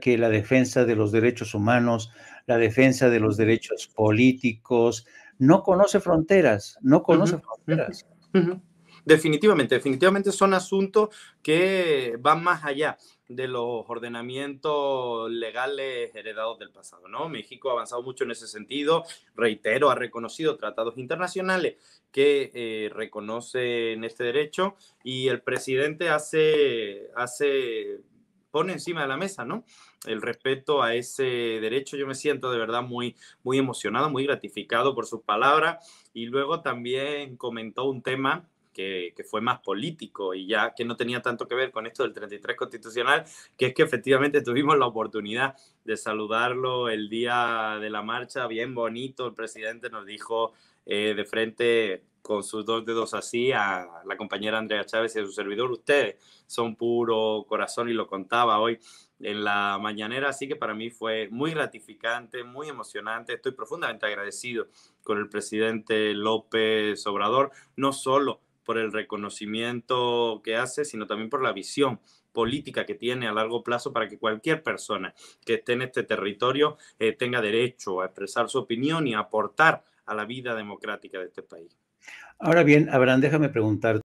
que la defensa de los derechos humanos, la defensa de los derechos políticos, no conoce fronteras, no conoce fronteras. Definitivamente, definitivamente son asuntos que van más allá de los ordenamientos legales heredados del pasado, ¿no? México ha avanzado mucho en ese sentido, reitero, ha reconocido tratados internacionales que eh, reconocen este derecho y el presidente hace, hace pone encima de la mesa, ¿no? El respeto a ese derecho. Yo me siento de verdad muy, muy emocionado, muy gratificado por sus palabras. Y luego también comentó un tema que, fue más político y ya que no tenía tanto que ver con esto del 33 constitucional, que es que efectivamente tuvimos la oportunidad de saludarlo el día de la marcha, bien bonito, el presidente nos dijo eh, de frente con sus dos dedos así a la compañera Andrea Chávez y a su servidor, ustedes son puro corazón y lo contaba hoy en la mañanera, así que para mí fue muy gratificante, muy emocionante. Estoy profundamente agradecido con el presidente López Obrador, no solo por el reconocimiento que hace, sino también por la visión política que tiene a largo plazo para que cualquier persona que esté en este territorio eh, tenga derecho a expresar su opinión y a aportar a la vida democrática de este país. Ahora bien, Abraham, déjame preguntarte.